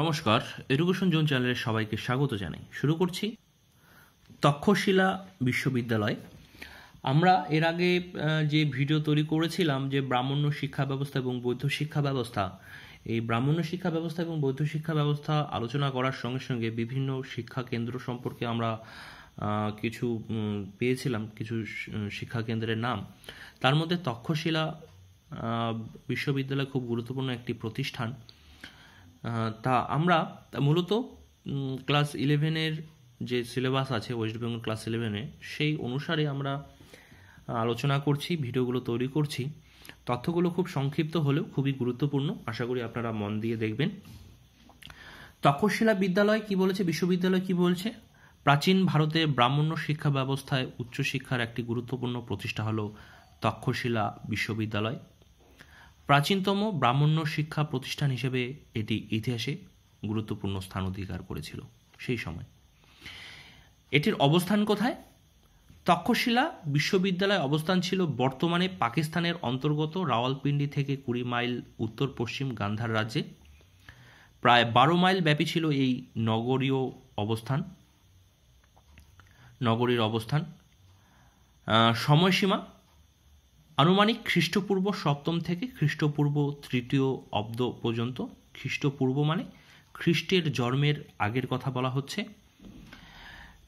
নমস্কার education zone চ্যানেলের সবাইকে স্বাগত জানাই শুরু করছি তক্ষশিলা বিশ্ববিদ্যালয় আমরা এর আগে যে ভিডিও তৈরি করেছিলাম যে ব্রাহ্মণ্য শিক্ষা ব্যবস্থা এবং বৌদ্ধ শিক্ষা ব্যবস্থা এই ব্রাহ্মণ্য শিক্ষা ব্যবস্থা এবং বৌদ্ধ শিক্ষা ব্যবস্থা আলোচনা করার সঙ্গে সঙ্গে বিভিন্ন শিক্ষা কেন্দ্র সম্পর্কে আমরা কিছু পেয়েছিলাম কিছু শিক্ষা কেন্দ্রের নাম তার মধ্যে তক্ষশিলা বিশ্ববিদ্যালয় খুব গুরুত্বপূর্ণ একটি প্রতিষ্ঠান তা আমরা মূলত ক্লাস ইলেভেনের যে সিলেবাস আছে ওয়েস্ট বেঙ্গল ক্লাস ইলেভেনে সেই অনুসারে আমরা আলোচনা করছি ভিডিওগুলো তৈরি করছি তথ্যগুলো খুব সংক্ষিপ্ত হলেও খুবই গুরুত্বপূর্ণ আশা করি আপনারা মন দিয়ে দেখবেন তক্ষশিলা বিদ্যালয় কি বলেছে বিশ্ববিদ্যালয় কি বলছে প্রাচীন ভারতে ব্রাহ্মণ্য শিক্ষা ব্যবস্থায় উচ্চশিক্ষার একটি গুরুত্বপূর্ণ প্রতিষ্ঠা হল তক্ষশিলা বিশ্ববিদ্যালয় প্রাচীনতম ব্রাহ্মণ্য শিক্ষা প্রতিষ্ঠান হিসেবে এটি ইতিহাসে গুরুত্বপূর্ণ স্থান অধিকার করেছিল সেই সময় এটির অবস্থান কোথায় তক্ষশিলা বিশ্ববিদ্যালয় অবস্থান ছিল বর্তমানে পাকিস্তানের অন্তর্গত রাওয়ালপিন্ডি থেকে কুড়ি মাইল উত্তর পশ্চিম গান্ধার রাজ্যে প্রায় বারো মাইল ব্যাপী ছিল এই নগরীয় অবস্থান নগরীর অবস্থান সময়সীমা আনুমানিক খ্রিস্টপূর্ব সপ্তম থেকে খ্রিস্টপূর্ব তৃতীয় অব্দ পর্যন্ত খ্রিস্টপূর্ব মানে খ্রিস্টের জন্মের আগের কথা বলা হচ্ছে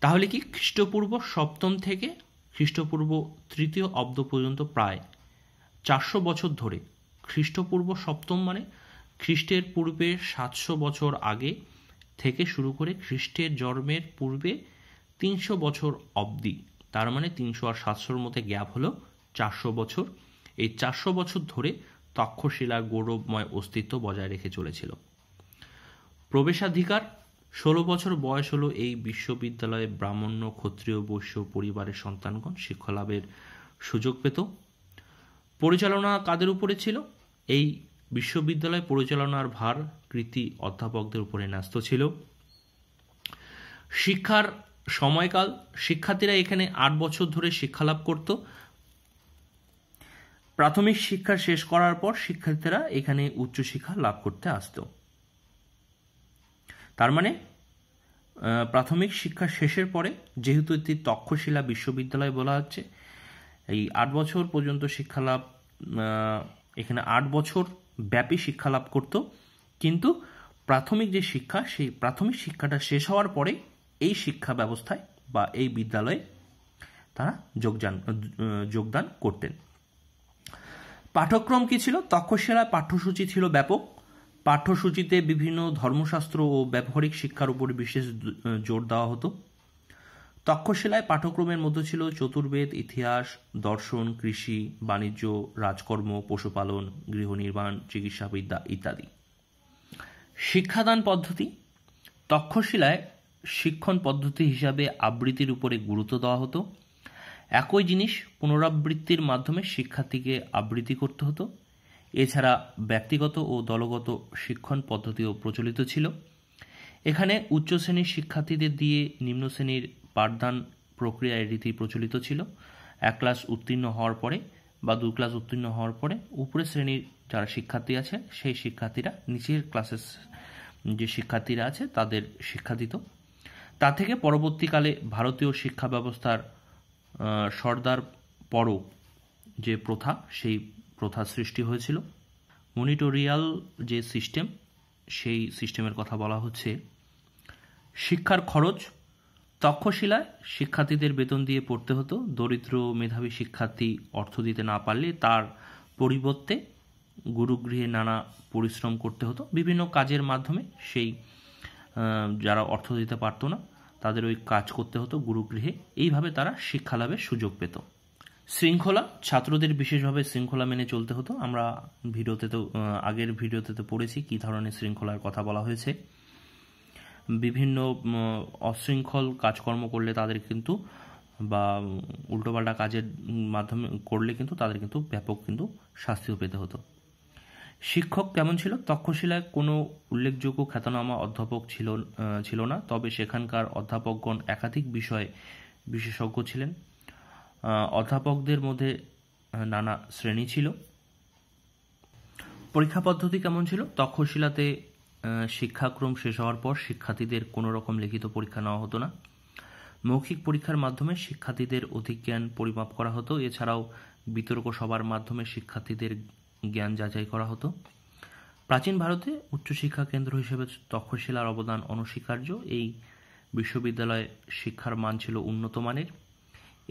তাহলে কি খ্রিস্টপূর্ব সপ্তম থেকে খ্রিস্টপূর্ব তৃতীয় অব্দ পর্যন্ত প্রায় চারশো বছর ধরে খ্রিস্টপূর্ব সপ্তম মানে খ্রিস্টের পূর্বে সাতশো বছর আগে থেকে শুরু করে খ্রিস্টের জন্মের পূর্বে তিনশো বছর অবধি তার মানে তিনশো আর সাতশোর মধ্যে গ্যাপ হলো চারশো বছর এই চারশো বছর ধরে তক্ষশিলা গৌরবময় অস্তিত্ব বজায় রেখে চলেছিল প্রবেশাধিকার ষোলো বছর বয়স হলো এই বিশ্ববিদ্যালয়ে ব্রাহ্মণ্য ক্ষত্রিয় বৈশ্য পরিবারের সন্তানগণ শিক্ষালাভের সুযোগ পেত পরিচালনা কাদের উপরে ছিল এই বিশ্ববিদ্যালয় পরিচালনার ভার কৃতি অধ্যাপকদের উপরে ন্যস্ত ছিল শিক্ষার সময়কাল শিক্ষার্থীরা এখানে আট বছর ধরে শিক্ষালাভ করত প্রাথমিক শিক্ষা শেষ করার পর শিক্ষার্থীরা এখানে উচ্চশিক্ষা লাভ করতে আসত তার মানে প্রাথমিক শিক্ষা শেষের পরে যেহেতু এটি তক্ষশিলা বিশ্ববিদ্যালয় বলা হচ্ছে এই আট বছর পর্যন্ত শিক্ষা লাভ এখানে আট বছর ব্যাপী শিক্ষা লাভ করত কিন্তু প্রাথমিক যে শিক্ষা সেই প্রাথমিক শিক্ষাটা শেষ হওয়ার পরে এই শিক্ষা ব্যবস্থায় বা এই বিদ্যালয়ে তারা যোগদান যোগদান করতেন পাঠ্যক্রম কী ছিল তক্ষশিলায় পাঠ্যসূচি ছিল ব্যাপক পাঠ্যসূচিতে বিভিন্ন ধর্মশাস্ত্র ও ব্যবহারিক শিক্ষার উপর বিশেষ জোর দেওয়া হতো তক্ষশিলায় পাঠ্যক্রমের মধ্যে ছিল চতুর্বেদ ইতিহাস দর্শন কৃষি বাণিজ্য রাজকর্ম পশুপালন গৃহ নির্মাণ চিকিৎসাবিদ্যা ইত্যাদি শিক্ষাদান পদ্ধতি তক্ষশিলায় শিক্ষণ পদ্ধতি হিসাবে আবৃত্তির উপরে গুরুত্ব দেওয়া হতো একই জিনিস পুনরাবৃত্তির মাধ্যমে শিক্ষার্থীকে আবৃত্তি করতে হতো এছাড়া ব্যক্তিগত ও দলগত শিক্ষণ পদ্ধতিও প্রচলিত ছিল এখানে উচ্চ শ্রেণীর শিক্ষার্থীদের দিয়ে নিম্ন শ্রেণীর পাঠদান প্রক্রিয়ায় রীতি প্রচলিত ছিল এক ক্লাস উত্তীর্ণ হওয়ার পরে বা দু ক্লাস উত্তীর্ণ হওয়ার পরে উপরের শ্রেণীর যারা শিক্ষার্থী আছে সেই শিক্ষার্থীরা নিচের ক্লাসের যে শিক্ষার্থীরা আছে তাদের শিক্ষা দিত তা থেকে পরবর্তীকালে ভারতীয় শিক্ষা ব্যবস্থার সর্দার পর যে প্রথা সেই প্রথা সৃষ্টি হয়েছিল মনিটোরিয়াল যে সিস্টেম সেই সিস্টেমের কথা বলা হচ্ছে শিক্ষার খরচ তক্ষশিলায় শিক্ষার্থীদের বেতন দিয়ে পড়তে হতো দরিদ্র মেধাবী শিক্ষার্থী অর্থ দিতে না পারলে তার পরিবর্তে গুরুগৃহে নানা পরিশ্রম করতে হতো বিভিন্ন কাজের মাধ্যমে সেই যারা অর্থ দিতে পারতো না তাদের ওই কাজ করতে হতো গুরুগৃহে এইভাবে তারা শিক্ষা লাভের সুযোগ পেত শৃঙ্খলা ছাত্রদের বিশেষভাবে শৃঙ্খলা মেনে চলতে হতো আমরা ভিডিওতে তো আগের ভিডিওতে তো পড়েছি কী ধরনের শৃঙ্খলার কথা বলা হয়েছে বিভিন্ন অশৃঙ্খল কাজকর্ম করলে তাদের কিন্তু বা উল্টোপাল্টা কাজের মাধ্যমে করলে কিন্তু তাদের কিন্তু ব্যাপক কিন্তু শাস্তিও পেতে হতো শিক্ষক কেমন ছিল তক্ষশিলায় কোনো উল্লেখযোগ্য খ্যাতনামা অধ্যাপক ছিল ছিল না তবে সেখানকার অধ্যাপকগণ একাধিক বিষয়ে বিশেষজ্ঞ ছিলেন অধ্যাপকদের মধ্যে নানা শ্রেণী ছিল পরীক্ষা পদ্ধতি কেমন ছিল তক্ষশিলাতে শিক্ষাক্রম শেষ হওয়ার পর শিক্ষার্থীদের কোনো রকম লিখিত পরীক্ষা নেওয়া হতো না মৌখিক পরীক্ষার মাধ্যমে শিক্ষার্থীদের অধিক জ্ঞান পরিমাপ করা হতো এছাড়াও বিতর্ক সভার মাধ্যমে শিক্ষার্থীদের জ্ঞান যাচাই করা হতো প্রাচীন ভারতে উচ্চশিক্ষা কেন্দ্র হিসেবে তক্ষশিলার অবদান অনস্বীকার্য এই বিশ্ববিদ্যালয়ে শিক্ষার মান ছিল উন্নত মানের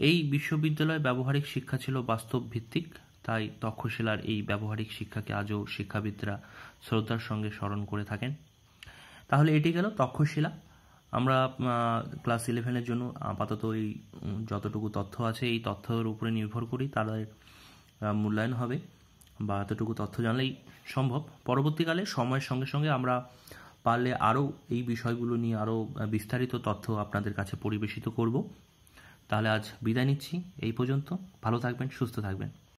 এই বিশ্ববিদ্যালয়ে ব্যবহারিক শিক্ষা ছিল বাস্তব ভিত্তিক তাই তক্ষশিলার এই ব্যবহারিক শিক্ষাকে আজও শিক্ষাবিদরা শ্রদ্ধার সঙ্গে স্মরণ করে থাকেন তাহলে এটি গেল তক্ষশিলা আমরা ক্লাস ইলেভেনের জন্য আপাতত এই যতটুকু তথ্য আছে এই তথ্যের উপরে নির্ভর করি তাদের মূল্যায়ন হবে বা এতটুকু তথ্য জানলেই সম্ভব পরবর্তীকালে সময়ের সঙ্গে সঙ্গে আমরা পারলে আরও এই বিষয়গুলো নিয়ে আরও বিস্তারিত তথ্য আপনাদের কাছে পরিবেশিত করব তাহলে আজ বিদায় নিচ্ছি এই পর্যন্ত ভালো থাকবেন সুস্থ থাকবেন